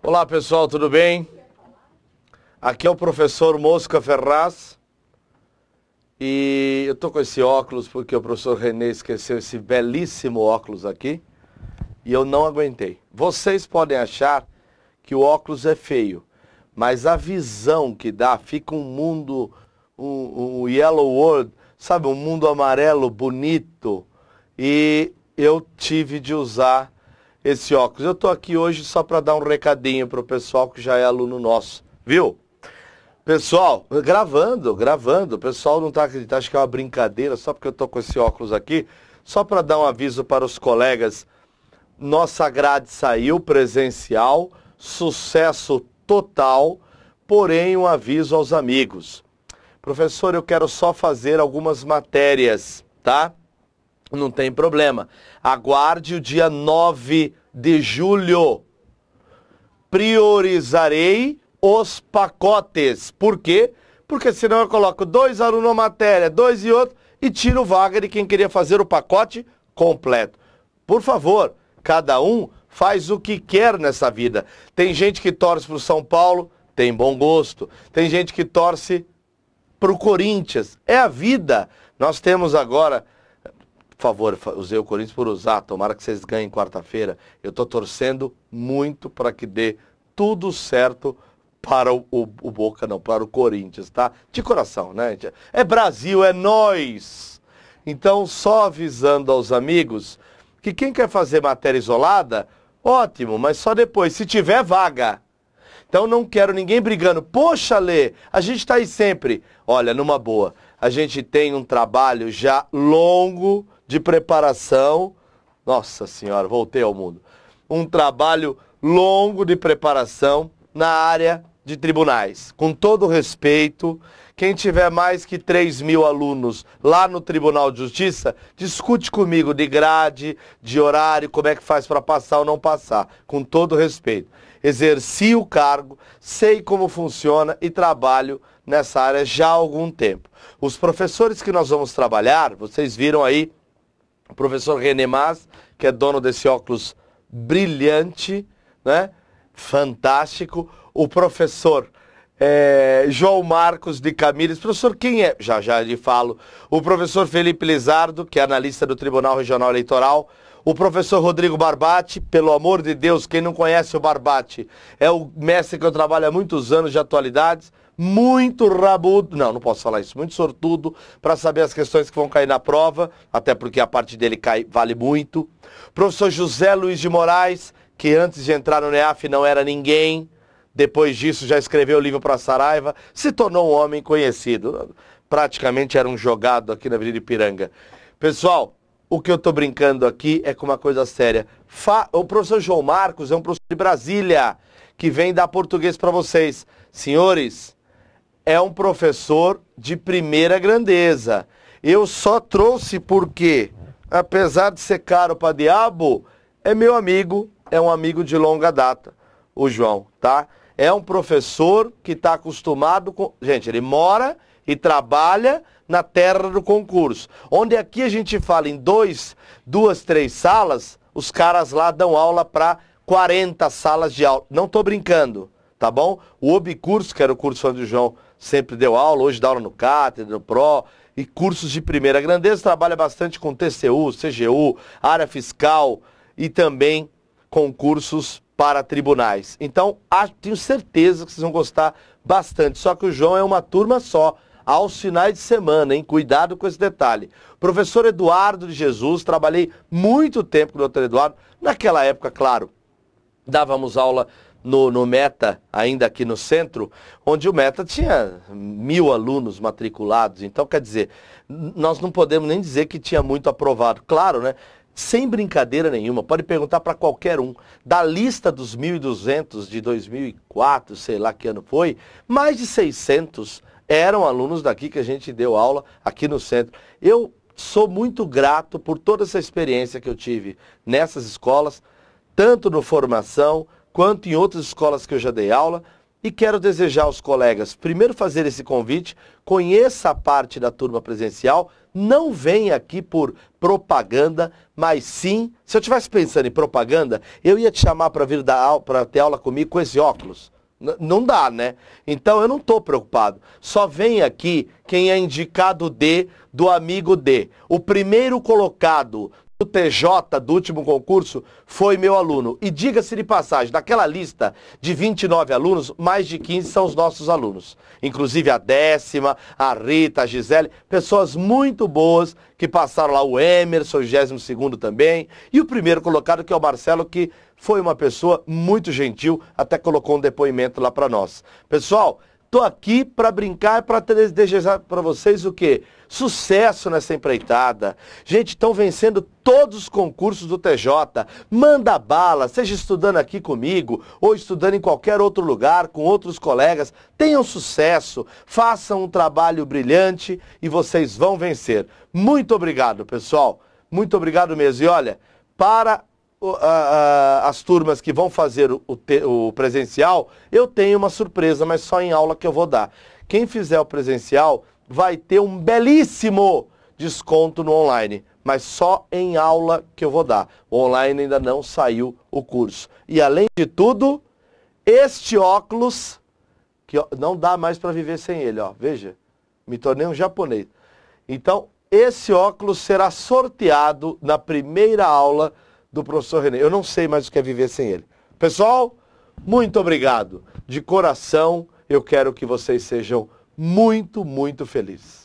Olá pessoal, tudo bem? Aqui é o professor Mosca Ferraz e eu tô com esse óculos porque o professor René esqueceu esse belíssimo óculos aqui e eu não aguentei. Vocês podem achar que o óculos é feio, mas a visão que dá fica um mundo, um, um yellow world, sabe, um mundo amarelo bonito e eu tive de usar esse óculos. Eu estou aqui hoje só para dar um recadinho para o pessoal que já é aluno nosso, viu? Pessoal, gravando, gravando. O pessoal não está acreditando, acho que é uma brincadeira, só porque eu estou com esse óculos aqui. Só para dar um aviso para os colegas, nossa grade saiu presencial, sucesso total, porém um aviso aos amigos. Professor, eu quero só fazer algumas matérias, tá? Não tem problema. Aguarde o dia 9 de julho. Priorizarei os pacotes. Por quê? Porque senão eu coloco dois alunos na matéria, dois e outro, e tiro vaga de quem queria fazer o pacote completo. Por favor, cada um faz o que quer nessa vida. Tem gente que torce para o São Paulo, tem bom gosto. Tem gente que torce para o Corinthians. É a vida. Nós temos agora por favor, usei o Corinthians por usar, tomara que vocês ganhem quarta-feira. Eu estou torcendo muito para que dê tudo certo para o, o, o, Boca, não, para o Corinthians, tá? De coração, né? É Brasil, é nós! Então, só avisando aos amigos que quem quer fazer matéria isolada, ótimo, mas só depois, se tiver vaga. Então, não quero ninguém brigando. Poxa, Lê, a gente está aí sempre. Olha, numa boa, a gente tem um trabalho já longo de preparação. Nossa Senhora, voltei ao mundo. Um trabalho longo de preparação na área de tribunais. Com todo respeito, quem tiver mais que 3 mil alunos lá no Tribunal de Justiça, discute comigo de grade, de horário, como é que faz para passar ou não passar. Com todo respeito. Exerci o cargo, sei como funciona e trabalho nessa área já há algum tempo. Os professores que nós vamos trabalhar, vocês viram aí o professor René Mas, que é dono desse óculos brilhante, né? fantástico. O professor é, João Marcos de Camires. Professor, quem é? Já, já lhe falo. O professor Felipe Lizardo, que é analista do Tribunal Regional Eleitoral o professor Rodrigo Barbati, pelo amor de Deus, quem não conhece o Barbati, é o mestre que eu trabalho há muitos anos de atualidades, muito rabudo, não, não posso falar isso, muito sortudo para saber as questões que vão cair na prova, até porque a parte dele cai, vale muito. Professor José Luiz de Moraes, que antes de entrar no NEAF não era ninguém, depois disso já escreveu o livro para Saraiva, se tornou um homem conhecido. Praticamente era um jogado aqui na Avenida Ipiranga. Pessoal, o que eu estou brincando aqui é com uma coisa séria. Fa... O professor João Marcos é um professor de Brasília, que vem dar português para vocês. Senhores, é um professor de primeira grandeza. Eu só trouxe porque, apesar de ser caro para diabo, é meu amigo, é um amigo de longa data, o João, tá? É um professor que está acostumado com... Gente, ele mora e trabalha na terra do concurso. Onde aqui a gente fala em dois, duas, três salas, os caras lá dão aula para 40 salas de aula. Não estou brincando, tá bom? O Obcurso, que era o curso onde o João sempre deu aula, hoje dá aula no Cátedra, no Pro, e cursos de primeira grandeza, trabalha bastante com TCU, CGU, área fiscal e também concursos para tribunais. Então, acho, tenho certeza que vocês vão gostar bastante. Só que o João é uma turma só aos finais de semana, hein? Cuidado com esse detalhe. Professor Eduardo de Jesus, trabalhei muito tempo com o doutor Eduardo. Naquela época, claro, dávamos aula no, no Meta, ainda aqui no centro, onde o Meta tinha mil alunos matriculados. Então, quer dizer, nós não podemos nem dizer que tinha muito aprovado. Claro, né? Sem brincadeira nenhuma, pode perguntar para qualquer um. Da lista dos 1.200 de 2004, sei lá que ano foi, mais de 600 eram alunos daqui que a gente deu aula aqui no centro. Eu sou muito grato por toda essa experiência que eu tive nessas escolas, tanto no formação quanto em outras escolas que eu já dei aula. E quero desejar aos colegas, primeiro fazer esse convite, conheça a parte da turma presencial, não vem aqui por propaganda, mas sim, se eu estivesse pensando em propaganda, eu ia te chamar para vir dar aula, para ter aula comigo com esse óculos. Não dá, né? Então eu não estou preocupado. Só vem aqui quem é indicado de do amigo D. O primeiro colocado do TJ do último concurso foi meu aluno. E diga-se de passagem, daquela lista de 29 alunos, mais de 15 são os nossos alunos. Inclusive a décima, a Rita, a Gisele, pessoas muito boas que passaram lá, o Emerson, o 22 também, e o primeiro colocado, que é o Marcelo, que foi uma pessoa muito gentil, até colocou um depoimento lá para nós. Pessoal, Estou aqui para brincar e para desejar para vocês o quê? Sucesso nessa empreitada. Gente, estão vencendo todos os concursos do TJ. Manda bala, seja estudando aqui comigo ou estudando em qualquer outro lugar com outros colegas. Tenham sucesso, façam um trabalho brilhante e vocês vão vencer. Muito obrigado, pessoal. Muito obrigado mesmo. E olha, para as turmas que vão fazer o, presencial, eu tenho uma surpresa, mas só em aula que eu vou dar. Quem fizer o presencial vai ter um belíssimo desconto no online, mas só em aula que eu vou dar. O online ainda não saiu o curso. E além de tudo, este óculos, que não dá mais para viver sem ele, ó. Veja, me tornei um japonês. Então, esse óculos será sorteado na primeira aula do professor René. Eu não sei mais o que é viver sem ele. Pessoal, muito obrigado. De coração, eu quero que vocês sejam muito, muito felizes.